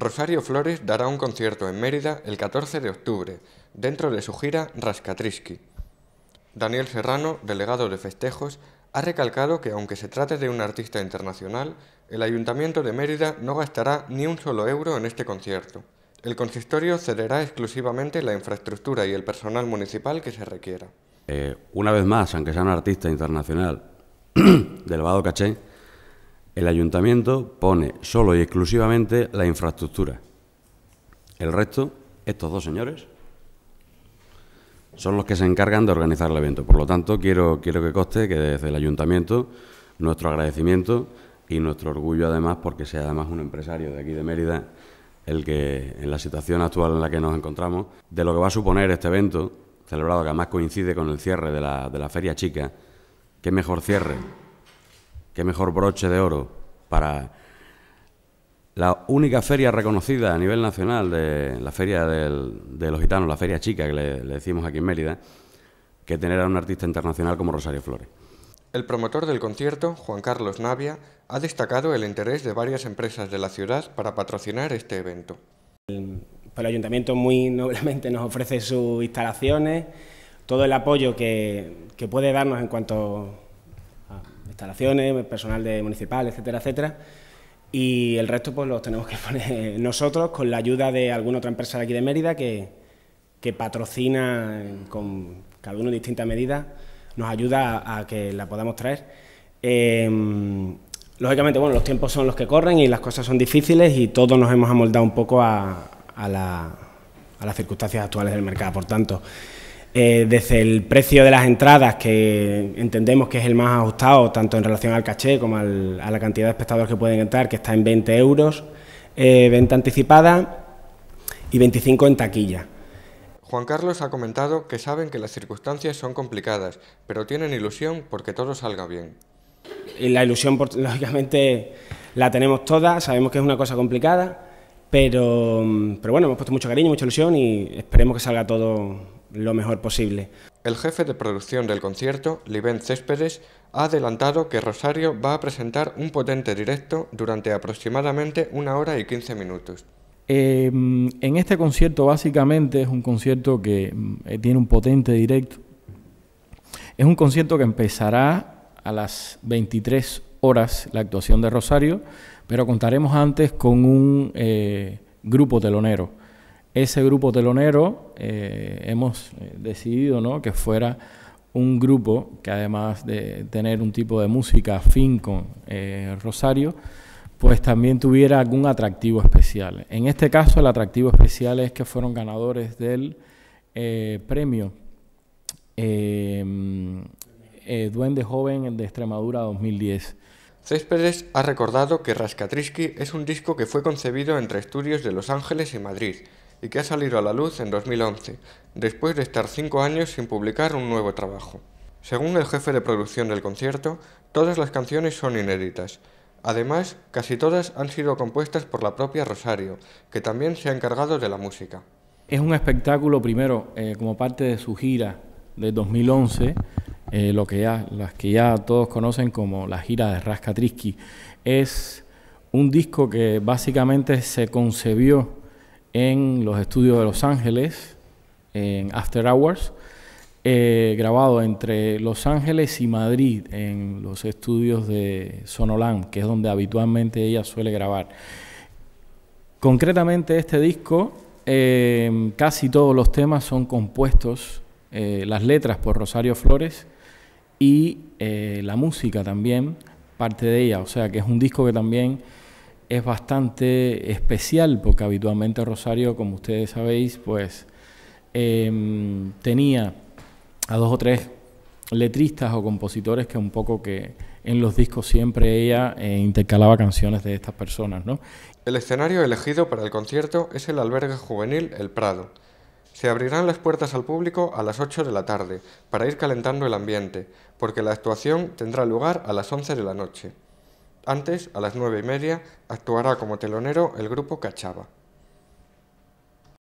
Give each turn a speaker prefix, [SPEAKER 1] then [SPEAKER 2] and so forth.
[SPEAKER 1] Rosario Flores dará un concierto en Mérida el 14 de octubre, dentro de su gira Rascatriski. Daniel Serrano, delegado de festejos, ha recalcado que aunque se trate de un artista internacional, el Ayuntamiento de Mérida no gastará ni un solo euro en este concierto. El consistorio cederá exclusivamente la infraestructura y el personal municipal que se requiera.
[SPEAKER 2] Eh, una vez más, aunque sea un artista internacional de caché, el ayuntamiento pone solo y exclusivamente la infraestructura. El resto, estos dos señores, son los que se encargan de organizar el evento. Por lo tanto, quiero, quiero que coste que desde el ayuntamiento nuestro agradecimiento y nuestro orgullo además porque sea además un empresario de aquí de Mérida el que en la situación actual en la que nos encontramos, de lo que va a suponer este evento, celebrado que además coincide con el cierre de la, de la Feria Chica, qué mejor cierre Qué mejor broche de oro para la única feria reconocida a nivel nacional de la feria de los gitanos, la feria chica que le, decimos aquí en Mérida, que tener a un artista internacional como Rosario Flores.
[SPEAKER 1] El promotor del concierto, Juan Carlos Navia, ha destacado el interés de varias empresas de la ciudad para patrocinar este evento. El, pues ayuntamiento muy noblemente nos ofrece sus instalaciones,
[SPEAKER 3] todo el apoyo que puede darnos en cuanto instalaciones, personal de municipal, etcétera, etcétera. Y el resto pues los tenemos que poner nosotros con la ayuda de alguna otra empresa de aquí de Mérida que, patrocina con cada uno distintas medidas, nos ayuda a, que la podamos traer. Em, lógicamente, bueno, los tiempos son los que corren y las cosas son difíciles y todos nos hemos amoldado un poco a, la, a las circunstancias actuales del mercado. Por tanto, eh, desde el precio de las entradas, que entendemos que es el más ajustado, tanto en relación al caché como a la cantidad de espectadores que pueden entrar, que está en 20 euros, eh, venta anticipada y 25 en taquilla.
[SPEAKER 1] Juan Carlos ha comentado que saben que las circunstancias son complicadas, pero tienen ilusión porque todo salga bien.
[SPEAKER 3] Y la ilusión, lógicamente, la tenemos todas. sabemos que es una cosa complicada, pero, pero bueno, hemos puesto mucho cariño, mucha ilusión y esperemos que salga todo lo
[SPEAKER 1] mejor posible. El jefe de producción del concierto, Liben Céspedes, ha adelantado que Rosario va a presentar un potente directo durante aproximadamente una hora y 15 minutos.
[SPEAKER 4] Em, en este concierto básicamente es un concierto que mm, eh, tiene un potente directo. Es un concierto que empezará a las 23 horas la actuación de Rosario, pero contaremos antes con un eh, grupo telonero ese grupo telonero eh, hemos eh, decidido ¿no? que fuera un grupo que además de tener un tipo de música fin con eh, Rosario, pues también tuviera algún atractivo especial. En este caso el atractivo especial es que fueron ganadores del premio Duende Joven de Extremadura
[SPEAKER 1] 2010. Céspedes ha recordado que Rascatrisky es un disco que fue concebido entre estudios de Los Ángeles y Madrid, y que ha salido a la luz en 2011, después de estar cinco años sin publicar un nuevo trabajo. Según el jefe de producción del concierto, todas las canciones son inéditas. Además, casi todas han sido compuestas por la propia Rosario, que también se ha encargado de la música.
[SPEAKER 4] Es un espectáculo, primero, eh, como parte de su gira de 2011, eh, lo que ya, las que ya todos conocen como la gira de Raska Es un disco que básicamente se concebió en los estudios de Los Ángeles, en After Hours, eh, grabado entre Los Ángeles y Madrid, en los estudios de Sonolan, que es donde habitualmente ella suele grabar. Concretamente este disco, eh, casi todos los temas son compuestos, eh, las letras por Rosario Flores y la música también, parte de ella, o sea que es un disco que también es bastante especial porque habitualmente Rosario, como ustedes sabéis, pues em, tenía a dos o tres letristas o compositores que un poco que en los discos siempre ella eh, intercalaba canciones de estas personas,
[SPEAKER 1] ¿no? El escenario elegido para el concierto es el albergue juvenil El Prado. Se abrirán las puertas al público a las 8 de la tarde para ir calentando el ambiente, porque la actuación tendrá lugar a las 11 de la noche. Antes, a las nueve y media, actuará como telonero el grupo Cachava.